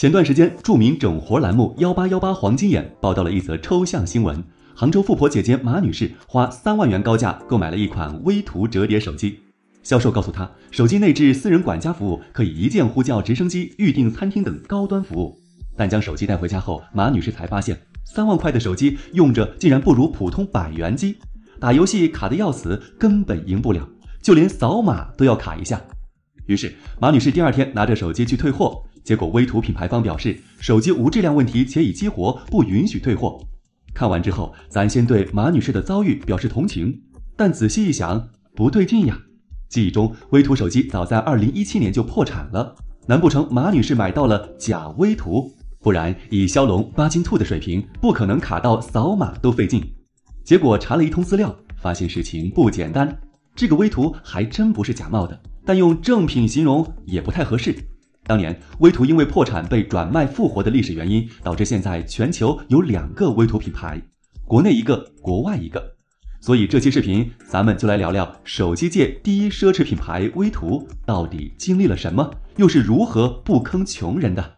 前段时间，著名整活栏目幺八幺八黄金眼报道了一则抽象新闻：杭州富婆姐姐马女士花三万元高价购买了一款微图折叠手机，销售告诉她，手机内置私人管家服务，可以一键呼叫直升机、预订餐厅等高端服务。但将手机带回家后，马女士才发现，三万块的手机用着竟然不如普通百元机，打游戏卡的要死，根本赢不了，就连扫码都要卡一下。于是，马女士第二天拿着手机去退货。结果，微图品牌方表示，手机无质量问题且已激活，不允许退货。看完之后，咱先对马女士的遭遇表示同情，但仔细一想，不对劲呀。记忆中，微图手机早在二零一七年就破产了，难不成马女士买到了假微图？不然以骁龙八金兔的水平，不可能卡到扫码都费劲。结果查了一通资料，发现事情不简单。这个微图还真不是假冒的，但用正品形容也不太合适。当年威图因为破产被转卖复活的历史原因，导致现在全球有两个威图品牌，国内一个，国外一个。所以这期视频，咱们就来聊聊手机界第一奢侈品牌威图到底经历了什么，又是如何不坑穷人的。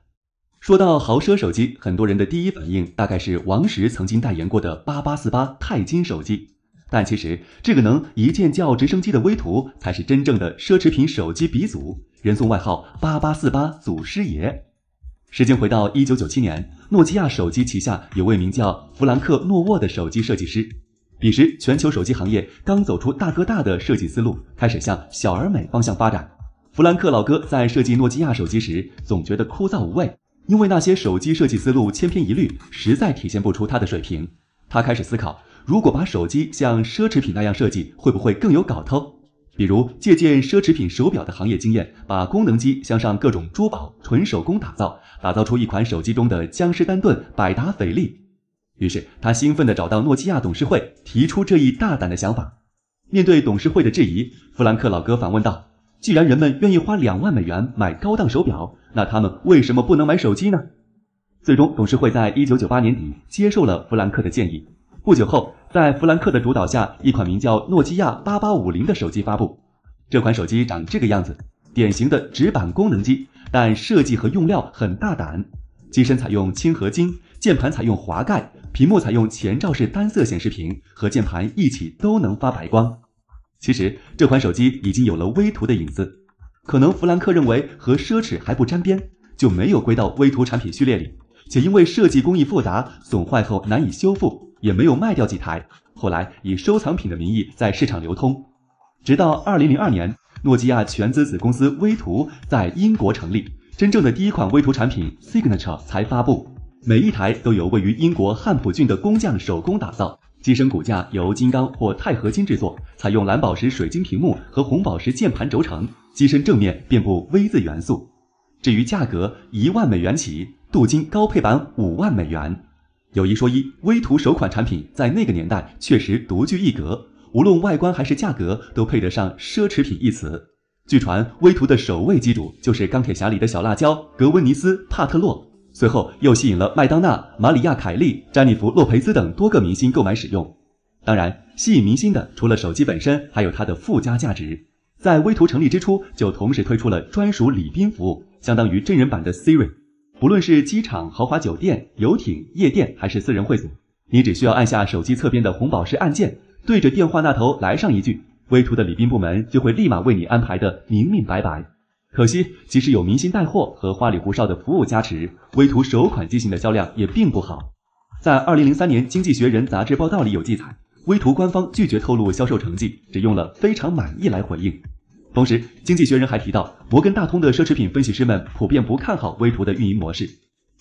说到豪奢手机，很多人的第一反应大概是王石曾经代言过的八八四八钛金手机。但其实，这个能一键叫直升机的微图才是真正的奢侈品手机鼻祖，人送外号“八八四八祖师爷”。时间回到一九九七年，诺基亚手机旗下有位名叫弗兰克·诺沃的手机设计师。彼时，全球手机行业刚走出大哥大的设计思路，开始向小而美方向发展。弗兰克老哥在设计诺基亚手机时，总觉得枯燥无味，因为那些手机设计思路千篇一律，实在体现不出他的水平。他开始思考。如果把手机像奢侈品那样设计，会不会更有搞头？比如借鉴奢侈品手表的行业经验，把功能机镶上各种珠宝，纯手工打造，打造出一款手机中的江诗丹顿、百达翡丽。于是，他兴奋地找到诺基亚董事会，提出这一大胆的想法。面对董事会的质疑，弗兰克老哥反问道：“既然人们愿意花两万美元买高档手表，那他们为什么不能买手机呢？”最终，董事会在1998年底接受了弗兰克的建议。不久后，在弗兰克的主导下，一款名叫诺基亚八八五零的手机发布。这款手机长这个样子，典型的直板功能机，但设计和用料很大胆。机身采用轻合金，键盘采用滑盖，屏幕采用前照式单色显示屏，和键盘一起都能发白光。其实这款手机已经有了微图的影子，可能弗兰克认为和奢侈还不沾边，就没有归到微图产品序列里。且因为设计工艺复杂，损坏后难以修复。也没有卖掉几台，后来以收藏品的名义在市场流通，直到二零零二年，诺基亚全资子公司威图在英国成立，真正的第一款威图产品 Signature 才发布，每一台都由位于英国汉普郡的工匠手工打造，机身骨架由金刚或钛合金制作，采用蓝宝石水晶屏幕和红宝石键盘轴承，机身正面遍布 V 字元素，至于价格，一万美元起，镀金高配版五万美元。有一说一，威图首款产品在那个年代确实独具一格，无论外观还是价格都配得上奢侈品一词。据传，威图的首位机主就是钢铁侠里的小辣椒格温尼斯·帕特洛，随后又吸引了麦当娜、玛里亚·凯莉、詹妮弗·洛佩兹等多个明星购买使用。当然，吸引明星的除了手机本身，还有它的附加价值。在威图成立之初，就同时推出了专属礼宾服务，相当于真人版的 Siri。不论是机场、豪华酒店、游艇、夜店，还是私人会所，你只需要按下手机侧边的红宝石按键，对着电话那头来上一句，威图的礼宾部门就会立马为你安排的明明白白。可惜，即使有明星带货和花里胡哨的服务加持，威图首款机型的销量也并不好。在二零零三年《经济学人》杂志报道里有记载，威图官方拒绝透露销售成绩，只用了“非常满意”来回应。同时，经济学人还提到，摩根大通的奢侈品分析师们普遍不看好威图的运营模式。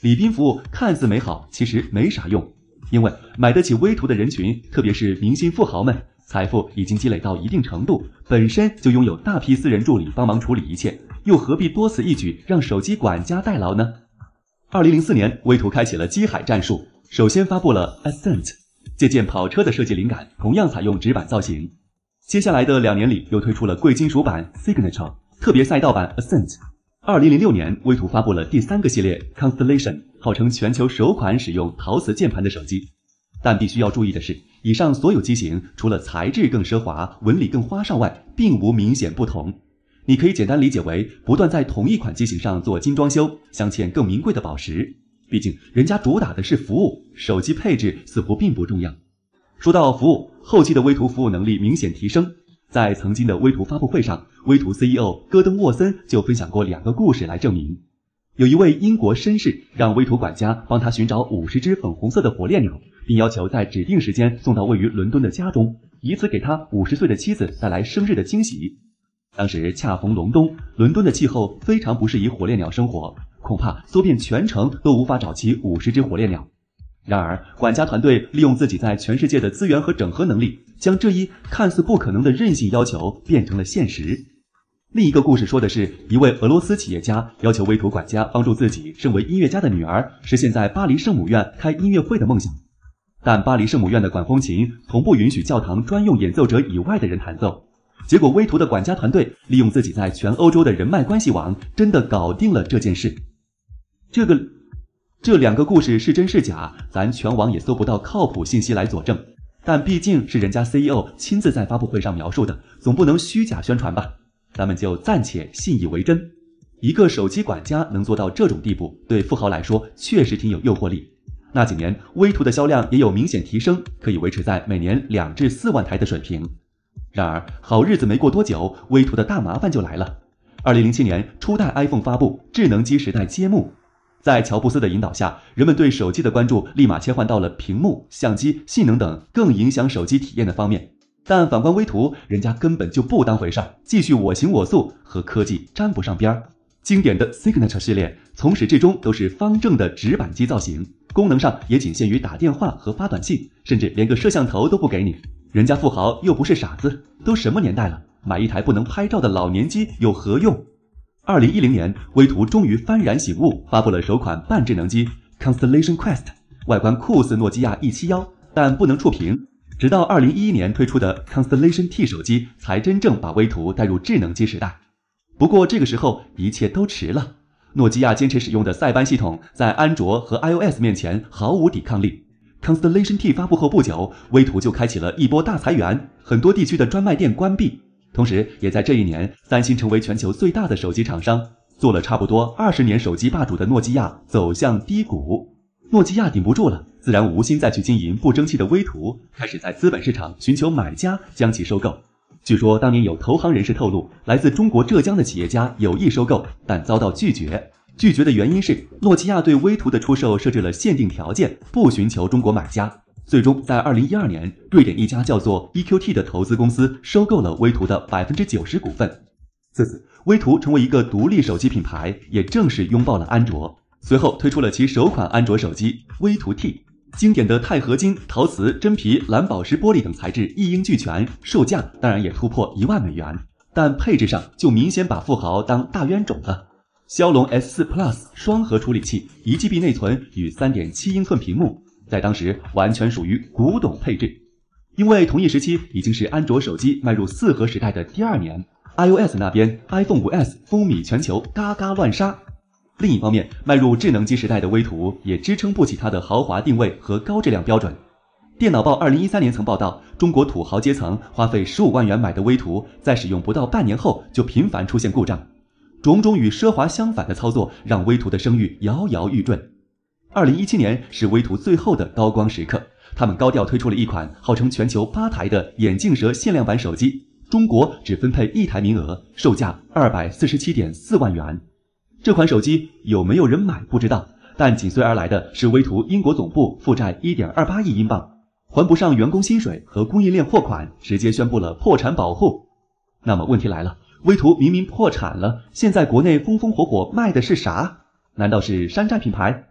礼宾服务看似美好，其实没啥用，因为买得起威图的人群，特别是明星富豪们，财富已经积累到一定程度，本身就拥有大批私人助理帮忙处理一切，又何必多此一举让手机管家代劳呢？二零零四年，威图开启了机海战术，首先发布了 a s c e n t 借鉴跑车的设计灵感，同样采用直板造型。接下来的两年里，又推出了贵金属版 Signature 特别赛道版 Ascent。二零零六年，威图发布了第三个系列 Constellation，号称全球首款使用陶瓷键盘的手机。但必须要注意的是，以上所有机型除了材质更奢华、纹理更花哨外，并无明显不同。你可以简单理解为，不断在同一款机型上做精装修，镶嵌更名贵的宝石。毕竟，人家主打的是服务，手机配置似乎并不重要。说到服务，后期的微图服务能力明显提升。在曾经的微图发布会上，微图 CEO 戈登沃森就分享过两个故事来证明。有一位英国绅士让微图管家帮他寻找五十只粉红色的火烈鸟，并要求在指定时间送到位于伦敦的家中，以此给他五十岁的妻子带来生日的惊喜。当时恰逢隆冬，伦敦的气候非常不适宜火烈鸟生活，恐怕搜遍全城都无法找齐五十只火烈鸟。然而，管家团队利用自己在全世界的资源和整合能力，将这一看似不可能的任性要求变成了现实。另一个故事说的是，一位俄罗斯企业家要求威图管家帮助自己身为音乐家的女儿实现在巴黎圣母院开音乐会的梦想，但巴黎圣母院的管风琴从不允许教堂专用演奏者以外的人弹奏。结果，威图的管家团队利用自己在全欧洲的人脉关系网，真的搞定了这件事。这个。这两个故事是真是假，咱全网也搜不到靠谱信息来佐证。但毕竟是人家 CEO 亲自在发布会上描述的，总不能虚假宣传吧？咱们就暂且信以为真。一个手机管家能做到这种地步，对富豪来说确实挺有诱惑力。那几年，微图的销量也有明显提升，可以维持在每年两至四万台的水平。然而，好日子没过多久，微图的大麻烦就来了。二零零七年初代 iPhone 发布，智能机时代揭幕。在乔布斯的引导下，人们对手机的关注立马切换到了屏幕、相机、性能等更影响手机体验的方面。但反观微图，人家根本就不当回事，继续我行我素，和科技沾不上边儿。经典的 Signature 系列，从始至终都是方正的直板机造型，功能上也仅限于打电话和发短信，甚至连个摄像头都不给你。人家富豪又不是傻子，都什么年代了，买一台不能拍照的老年机有何用？二零一零年，微图终于幡然醒悟，发布了首款半智能机 Constellation Quest，外观酷似诺基亚 E71，但不能触屏。直到二零一一年推出的 Constellation T 手机，才真正把微图带入智能机时代。不过这个时候一切都迟了，诺基亚坚持使用的塞班系统在安卓和 iOS 面前毫无抵抗力。Constellation T 发布后不久，微图就开启了一波大裁员，很多地区的专卖店关闭。同时，也在这一年，三星成为全球最大的手机厂商。做了差不多二十年手机霸主的诺基亚走向低谷，诺基亚顶不住了，自然无心再去经营不争气的威图，开始在资本市场寻求买家将其收购。据说当年有投行人士透露，来自中国浙江的企业家有意收购，但遭到拒绝。拒绝的原因是诺基亚对威图的出售设置了限定条件，不寻求中国买家。最终在二零一二年，瑞典一家叫做 EQT 的投资公司收购了威图的百分之九十股份。自此，威图成为一个独立手机品牌，也正式拥抱了安卓。随后推出了其首款安卓手机威图 T，经典的钛合金、陶瓷、真皮、蓝宝石玻璃等材质一应俱全，售价当然也突破一万美元。但配置上就明显把富豪当大冤种了：骁龙 S 四 Plus 双核处理器，一 G B 内存与三点七英寸屏幕。在当时完全属于古董配置，因为同一时期已经是安卓手机迈入四核时代的第二年，iOS 那边 iPhone 5S 风靡全球，嘎嘎乱杀。另一方面，迈入智能机时代的微图也支撑不起它的豪华定位和高质量标准。电脑报二零一三年曾报道，中国土豪阶层花费十五万元买的微图，在使用不到半年后就频繁出现故障。种种与奢华相反的操作，让微图的声誉摇摇欲坠。二零一七年是威图最后的高光时刻，他们高调推出了一款号称全球八台的眼镜蛇限量版手机，中国只分配一台名额，售价二百四十七点四万元。这款手机有没有人买不知道，但紧随而来的是威图英国总部负债一点二八亿英镑，还不上员工薪水和供应链货款，直接宣布了破产保护。那么问题来了，威图明明破产了，现在国内风风火火卖的是啥？难道是山寨品牌？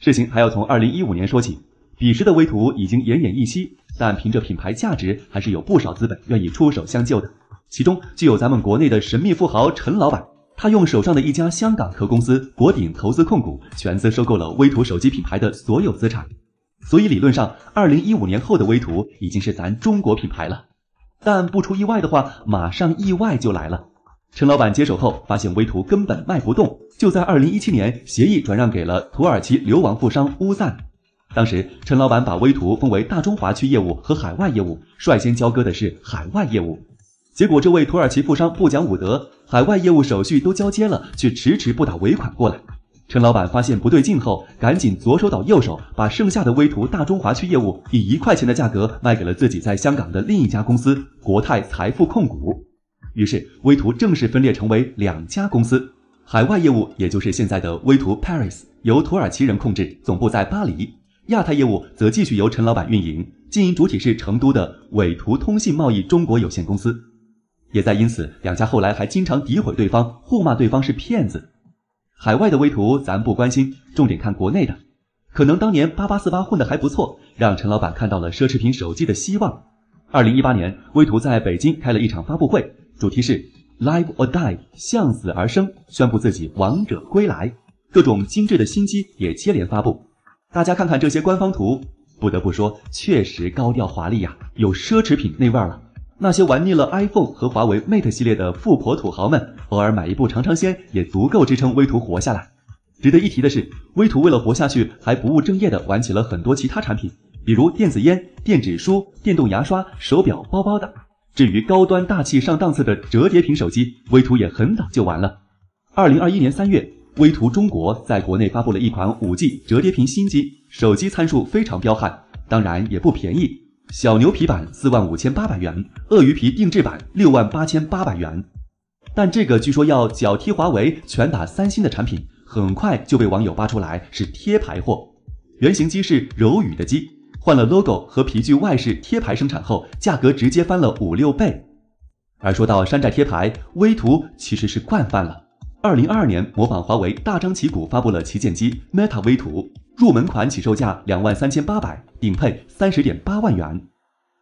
事情还要从二零一五年说起，彼时的威图已经奄奄一息，但凭着品牌价值，还是有不少资本愿意出手相救的。其中就有咱们国内的神秘富豪陈老板，他用手上的一家香港壳公司国鼎投资控股全资收购了威图手机品牌的所有资产，所以理论上，二零一五年后的威图已经是咱中国品牌了。但不出意外的话，马上意外就来了。陈老板接手后，发现威图根本卖不动，就在二零一七年协议转让给了土耳其流亡富商乌赞。当时，陈老板把威图分为大中华区业务和海外业务，率先交割的是海外业务。结果，这位土耳其富商不讲武德，海外业务手续都交接了，却迟迟不打尾款过来。陈老板发现不对劲后，赶紧左手倒右手，把剩下的威图大中华区业务以一块钱的价格卖给了自己在香港的另一家公司国泰财富控股。于是，威图正式分裂成为两家公司，海外业务也就是现在的威图 Paris，由土耳其人控制，总部在巴黎；亚太业务则继续由陈老板运营，经营主体是成都的伟图通信贸易中国有限公司。也在因此，两家后来还经常诋毁对方，互骂对方是骗子。海外的威图咱不关心，重点看国内的。可能当年八八四八混得还不错，让陈老板看到了奢侈品手机的希望。二零一八年，威图在北京开了一场发布会。主题是 Live or Die，向死而生，宣布自己王者归来。各种精致的新机也接连发布。大家看看这些官方图，不得不说，确实高调华丽呀，有奢侈品那味儿了。那些玩腻了 iPhone 和华为 Mate 系列的富婆土豪们，偶尔买一部尝尝鲜，也足够支撑微图活下来。值得一提的是，微图为了活下去，还不务正业的玩起了很多其他产品，比如电子烟、电子书、电动牙刷、手表、包包等。至于高端大气上档次的折叠屏手机，威图也很早就玩了。二零二一年三月，威图中国在国内发布了一款五 G 折叠屏新机，手机参数非常彪悍，当然也不便宜。小牛皮版四万五千八百元，鳄鱼皮定制版六万八千八百元。但这个据说要脚踢华为、拳打三星的产品，很快就被网友扒出来是贴牌货。原型机是柔宇的机。换了 logo 和皮具外饰贴牌生产后，价格直接翻了五六倍。而说到山寨贴牌威图其实是惯犯了。二零二二年，模仿华为大张旗鼓发布了旗舰机 Meta 威图，入门款起售价两万三千八百，顶配三十点八万元。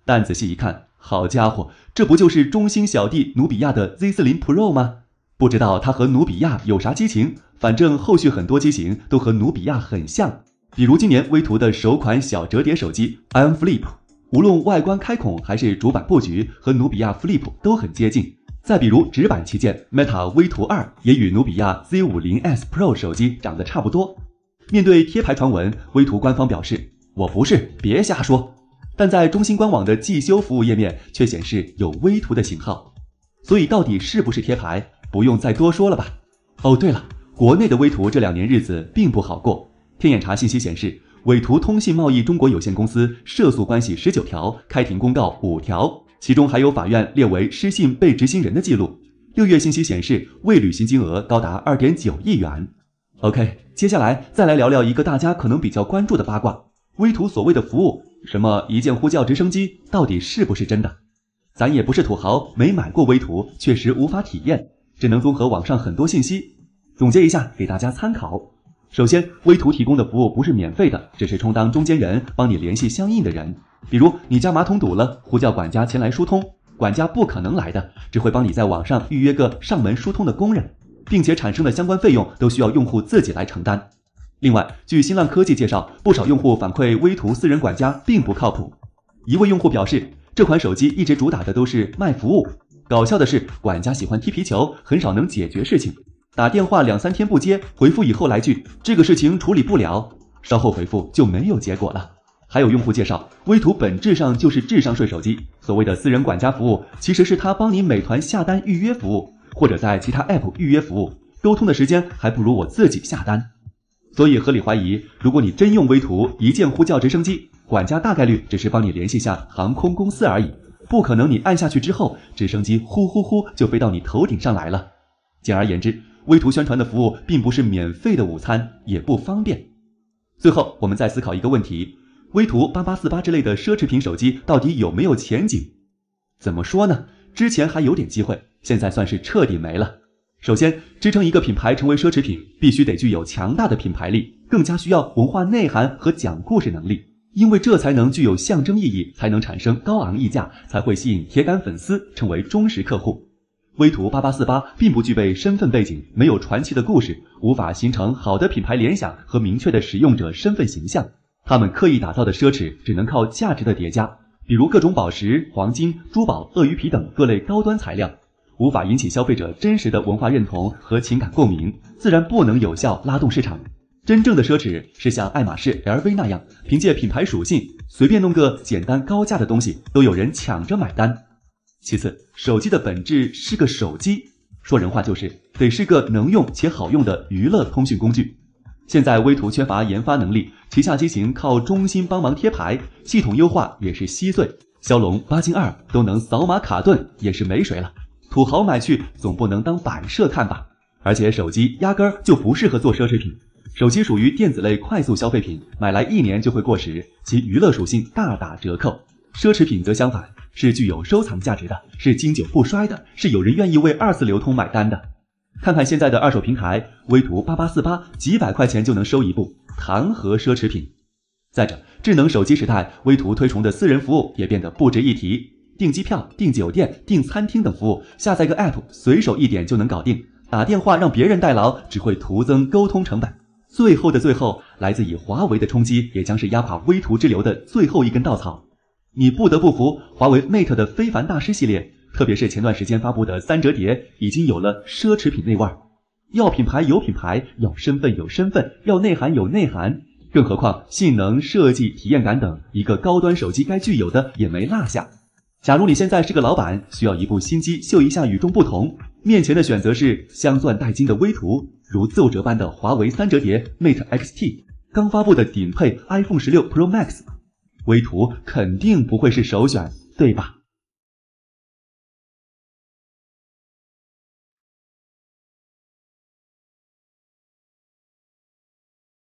但仔细一看，好家伙，这不就是中兴小弟努比亚的 Z40 Pro 吗？不知道它和努比亚有啥激情，反正后续很多机型都和努比亚很像。比如今年威图的首款小折叠手机 iM f l i p 无论外观开孔还是主板布局，和努比亚 Flip 都很接近。再比如直板旗舰 Meta 威图二，也与努比亚 Z50s Pro 手机长得差不多。面对贴牌传闻，威图官方表示：“我不是，别瞎说。”，但在中兴官网的寄修服务页面却显示有威图的型号，所以到底是不是贴牌，不用再多说了吧？哦对了，国内的威图这两年日子并不好过。天眼查信息显示，纬图通信贸易中国有限公司涉诉关系十九条，开庭公告五条，其中还有法院列为失信被执行人的记录。六月信息显示未履行金额高达二点九亿元。OK，接下来再来聊聊一个大家可能比较关注的八卦：微图所谓的服务，什么一键呼叫直升机，到底是不是真的？咱也不是土豪，没买过微图，确实无法体验，只能综合网上很多信息，总结一下给大家参考。首先，微图提供的服务不是免费的，只是充当中间人，帮你联系相应的人。比如你家马桶堵了，呼叫管家前来疏通，管家不可能来的，只会帮你在网上预约个上门疏通的工人，并且产生的相关费用都需要用户自己来承担。另外，据新浪科技介绍，不少用户反馈微图私人管家并不靠谱。一位用户表示，这款手机一直主打的都是卖服务，搞笑的是，管家喜欢踢皮球，很少能解决事情。打电话两三天不接，回复以后来句这个事情处理不了，稍后回复就没有结果了。还有用户介绍，微图本质上就是智商税手机，所谓的私人管家服务，其实是他帮你美团下单预约服务，或者在其他 app 预约服务，沟通的时间还不如我自己下单。所以合理怀疑，如果你真用微图一键呼叫直升机管家，大概率只是帮你联系下航空公司而已，不可能你按下去之后，直升机呼呼呼就飞到你头顶上来了。简而言之。微图宣传的服务并不是免费的午餐，也不方便。最后，我们再思考一个问题：微图八八四八之类的奢侈品手机到底有没有前景？怎么说呢？之前还有点机会，现在算是彻底没了。首先，支撑一个品牌成为奢侈品，必须得具有强大的品牌力，更加需要文化内涵和讲故事能力，因为这才能具有象征意义，才能产生高昂溢价，才会吸引铁杆粉丝，成为忠实客户。威图八八四八并不具备身份背景，没有传奇的故事，无法形成好的品牌联想和明确的使用者身份形象。他们刻意打造的奢侈，只能靠价值的叠加，比如各种宝石、黄金、珠宝、鳄鱼皮等各类高端材料，无法引起消费者真实的文化认同和情感共鸣，自然不能有效拉动市场。真正的奢侈是像爱马仕 LV 那样，凭借品牌属性，随便弄个简单高价的东西，都有人抢着买单。其次，手机的本质是个手机，说人话就是得是个能用且好用的娱乐通讯工具。现在微图缺乏研发能力，旗下机型靠中兴帮忙贴牌，系统优化也是稀碎，骁龙八进二都能扫码卡顿，也是没谁了。土豪买去总不能当摆设看吧？而且手机压根就不适合做奢侈品。手机属于电子类快速消费品，买来一年就会过时，其娱乐属性大打折扣。奢侈品则相反。是具有收藏价值的，是经久不衰的，是有人愿意为二次流通买单的。看看现在的二手平台，微图八八四八几百块钱就能收一部，谈何奢侈品？再者，智能手机时代，微图推崇的私人服务也变得不值一提。订机票、订酒店、订餐厅等服务，下载个 App，随手一点就能搞定。打电话让别人代劳，只会徒增沟通成本。最后的最后，来自以华为的冲击，也将是压垮微图之流的最后一根稻草。你不得不服华为 Mate 的非凡大师系列，特别是前段时间发布的三折叠，已经有了奢侈品那味儿。要品牌有品牌，要身份有身份，要内涵有内涵。更何况性能、设计、体验感等一个高端手机该具有的也没落下。假如你现在是个老板，需要一部新机秀一下与众不同，面前的选择是镶钻带金的微图，如奏折般的华为三折叠 Mate XT，刚发布的顶配 iPhone 十六 Pro Max。为图肯定不会是首选，对吧？